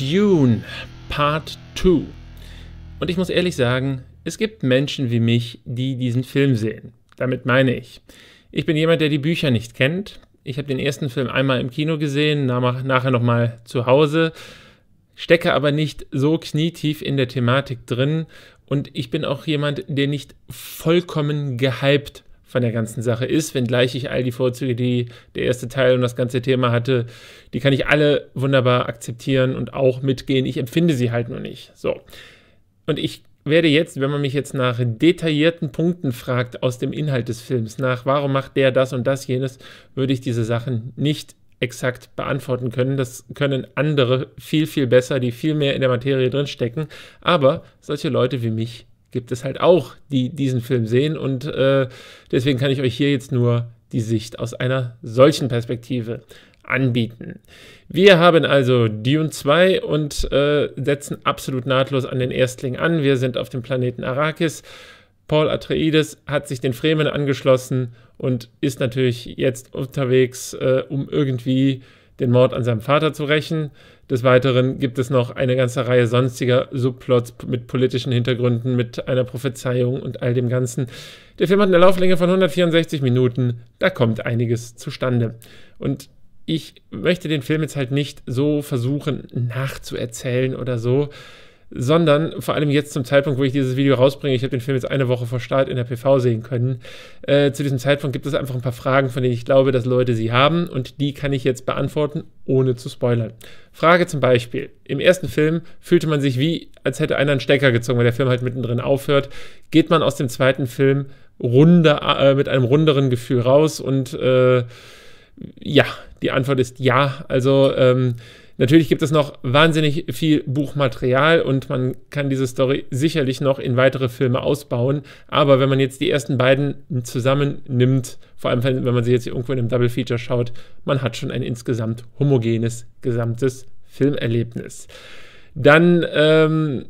Dune Part 2. Und ich muss ehrlich sagen, es gibt Menschen wie mich, die diesen Film sehen. Damit meine ich. Ich bin jemand, der die Bücher nicht kennt. Ich habe den ersten Film einmal im Kino gesehen, nachher nochmal zu Hause, stecke aber nicht so knietief in der Thematik drin und ich bin auch jemand, der nicht vollkommen gehypt von der ganzen Sache ist, wenngleich ich all die Vorzüge, die der erste Teil und das ganze Thema hatte, die kann ich alle wunderbar akzeptieren und auch mitgehen. Ich empfinde sie halt nur nicht. So. Und ich werde jetzt, wenn man mich jetzt nach detaillierten Punkten fragt aus dem Inhalt des Films, nach warum macht der das und das, jenes, würde ich diese Sachen nicht exakt beantworten können. Das können andere viel, viel besser, die viel mehr in der Materie drinstecken. Aber solche Leute wie mich gibt es halt auch, die diesen Film sehen. Und äh, deswegen kann ich euch hier jetzt nur die Sicht aus einer solchen Perspektive anbieten. Wir haben also Dune 2 und äh, setzen absolut nahtlos an den Erstling an. Wir sind auf dem Planeten Arrakis. Paul Atreides hat sich den Fremen angeschlossen und ist natürlich jetzt unterwegs, äh, um irgendwie den Mord an seinem Vater zu rächen. Des Weiteren gibt es noch eine ganze Reihe sonstiger Subplots mit politischen Hintergründen, mit einer Prophezeiung und all dem Ganzen. Der Film hat eine Lauflänge von 164 Minuten, da kommt einiges zustande. Und ich möchte den Film jetzt halt nicht so versuchen nachzuerzählen oder so sondern vor allem jetzt zum Zeitpunkt, wo ich dieses Video rausbringe, ich habe den Film jetzt eine Woche vor Start in der PV sehen können, äh, zu diesem Zeitpunkt gibt es einfach ein paar Fragen, von denen ich glaube, dass Leute sie haben und die kann ich jetzt beantworten, ohne zu spoilern. Frage zum Beispiel, im ersten Film fühlte man sich wie, als hätte einer einen Stecker gezogen, weil der Film halt mittendrin aufhört. Geht man aus dem zweiten Film runde, äh, mit einem runderen Gefühl raus und äh, ja, die Antwort ist ja. Also ähm, Natürlich gibt es noch wahnsinnig viel Buchmaterial und man kann diese Story sicherlich noch in weitere Filme ausbauen. Aber wenn man jetzt die ersten beiden zusammen nimmt, vor allem wenn man sie jetzt irgendwo in einem Double Feature schaut, man hat schon ein insgesamt homogenes, gesamtes Filmerlebnis. Dann, ähm,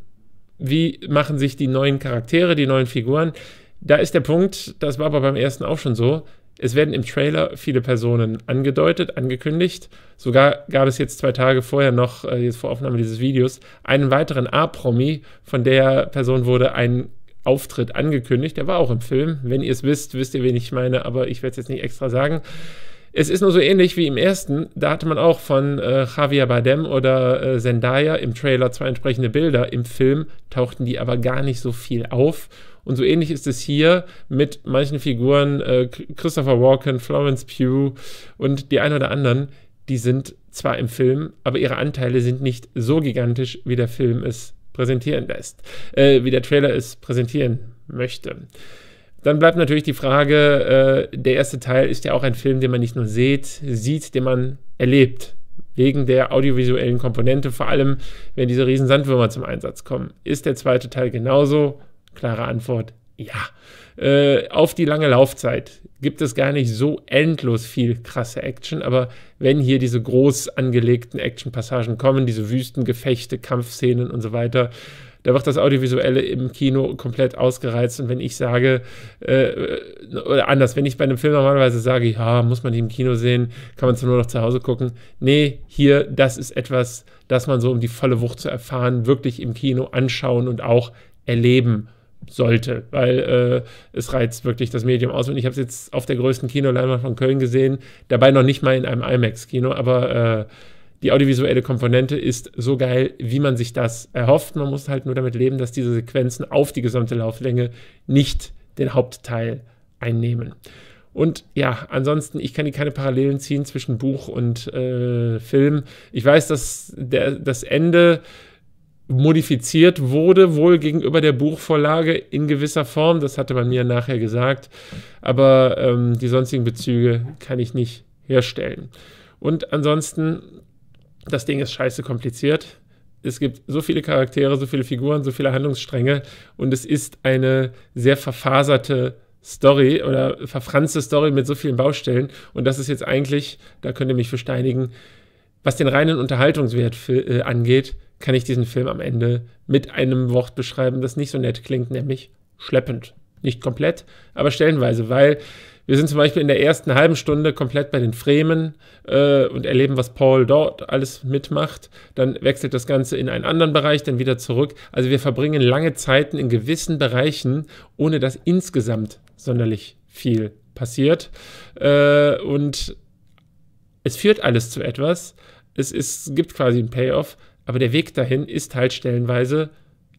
wie machen sich die neuen Charaktere, die neuen Figuren? Da ist der Punkt, das war aber beim ersten auch schon so, es werden im Trailer viele Personen angedeutet, angekündigt. Sogar gab es jetzt zwei Tage vorher noch, äh, jetzt vor Aufnahme dieses Videos, einen weiteren A-Promi. Von der Person wurde ein Auftritt angekündigt. Der war auch im Film. Wenn ihr es wisst, wisst ihr, wen ich meine, aber ich werde es jetzt nicht extra sagen. Es ist nur so ähnlich wie im ersten. Da hatte man auch von äh, Javier Bardem oder äh, Zendaya im Trailer zwei entsprechende Bilder. Im Film tauchten die aber gar nicht so viel auf. Und so ähnlich ist es hier mit manchen Figuren, äh, Christopher Walken, Florence Pugh und die ein oder anderen, die sind zwar im Film, aber ihre Anteile sind nicht so gigantisch, wie der Film es präsentieren lässt, äh, wie der Trailer es präsentieren möchte. Dann bleibt natürlich die Frage, äh, der erste Teil ist ja auch ein Film, den man nicht nur seht, sieht, den man erlebt. Wegen der audiovisuellen Komponente, vor allem wenn diese riesen Sandwürmer zum Einsatz kommen. Ist der zweite Teil genauso? Klare Antwort, ja. Äh, auf die lange Laufzeit gibt es gar nicht so endlos viel krasse Action, aber wenn hier diese groß angelegten Action-Passagen kommen, diese Wüstengefechte, Kampfszenen und so weiter, da wird das Audiovisuelle im Kino komplett ausgereizt. Und wenn ich sage, äh, oder anders, wenn ich bei einem Film normalerweise sage, ja, muss man die im Kino sehen, kann man es nur noch zu Hause gucken. Nee, hier, das ist etwas, das man so, um die volle Wucht zu erfahren, wirklich im Kino anschauen und auch erleben sollte, weil äh, es reizt wirklich das Medium aus. Und ich habe es jetzt auf der größten Kinoleinwand von Köln gesehen, dabei noch nicht mal in einem IMAX-Kino, aber äh, die audiovisuelle Komponente ist so geil, wie man sich das erhofft. Man muss halt nur damit leben, dass diese Sequenzen auf die gesamte Lauflänge nicht den Hauptteil einnehmen. Und ja, ansonsten, ich kann hier keine Parallelen ziehen zwischen Buch und äh, Film. Ich weiß, dass der, das Ende modifiziert wurde, wohl gegenüber der Buchvorlage in gewisser Form. Das hatte man mir nachher gesagt. Aber ähm, die sonstigen Bezüge kann ich nicht herstellen. Und ansonsten das Ding ist scheiße kompliziert. Es gibt so viele Charaktere, so viele Figuren, so viele Handlungsstränge und es ist eine sehr verfaserte Story oder verfranste Story mit so vielen Baustellen. Und das ist jetzt eigentlich, da könnt ihr mich versteinigen, was den reinen Unterhaltungswert äh, angeht, kann ich diesen Film am Ende mit einem Wort beschreiben, das nicht so nett klingt, nämlich schleppend nicht komplett, aber stellenweise, weil wir sind zum Beispiel in der ersten halben Stunde komplett bei den Fremen äh, und erleben, was Paul dort alles mitmacht. Dann wechselt das Ganze in einen anderen Bereich, dann wieder zurück. Also wir verbringen lange Zeiten in gewissen Bereichen, ohne dass insgesamt sonderlich viel passiert. Äh, und es führt alles zu etwas. Es, ist, es gibt quasi einen Payoff, aber der Weg dahin ist halt stellenweise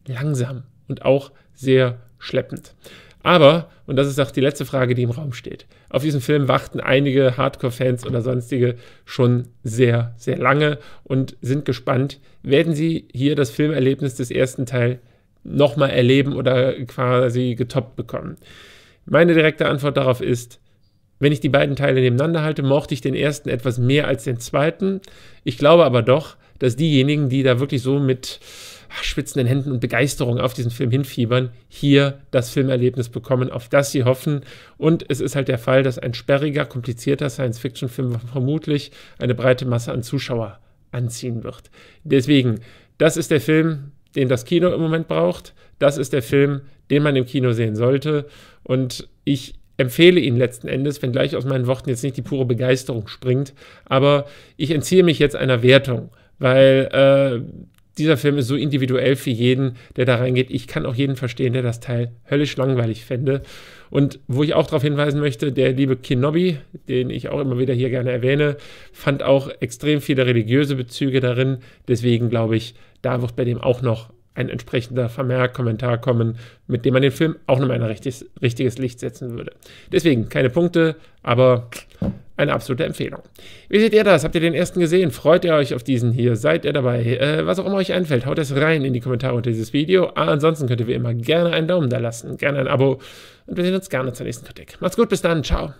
langsam und auch sehr schleppend. Aber, und das ist auch die letzte Frage, die im Raum steht, auf diesen Film warten einige Hardcore-Fans oder sonstige schon sehr, sehr lange und sind gespannt, werden sie hier das Filmerlebnis des ersten Teil nochmal erleben oder quasi getoppt bekommen? Meine direkte Antwort darauf ist, wenn ich die beiden Teile nebeneinander halte, mochte ich den ersten etwas mehr als den zweiten. Ich glaube aber doch, dass diejenigen, die da wirklich so mit ach, schwitzenden Händen und Begeisterung auf diesen Film hinfiebern, hier das Filmerlebnis bekommen, auf das sie hoffen. Und es ist halt der Fall, dass ein sperriger, komplizierter Science-Fiction-Film vermutlich eine breite Masse an Zuschauer anziehen wird. Deswegen, das ist der Film, den das Kino im Moment braucht. Das ist der Film, den man im Kino sehen sollte. Und ich empfehle ihn letzten Endes, wenngleich aus meinen Worten jetzt nicht die pure Begeisterung springt, aber ich entziehe mich jetzt einer Wertung, weil äh, dieser Film ist so individuell für jeden, der da reingeht. Ich kann auch jeden verstehen, der das Teil höllisch langweilig fände. Und wo ich auch darauf hinweisen möchte, der liebe Kinobi, den ich auch immer wieder hier gerne erwähne, fand auch extrem viele religiöse Bezüge darin. Deswegen glaube ich, da wird bei dem auch noch ein entsprechender Vermerk, Kommentar kommen, mit dem man den Film auch nochmal in ein richtig, richtiges Licht setzen würde. Deswegen keine Punkte, aber eine absolute Empfehlung. Wie seht ihr das? Habt ihr den ersten gesehen? Freut ihr euch auf diesen hier? Seid ihr dabei? Äh, was auch immer euch einfällt, haut das rein in die Kommentare unter dieses Video. Ah, ansonsten könnt ihr wie immer gerne einen Daumen da lassen, gerne ein Abo und wir sehen uns gerne zur nächsten Kritik. Macht's gut, bis dann, ciao.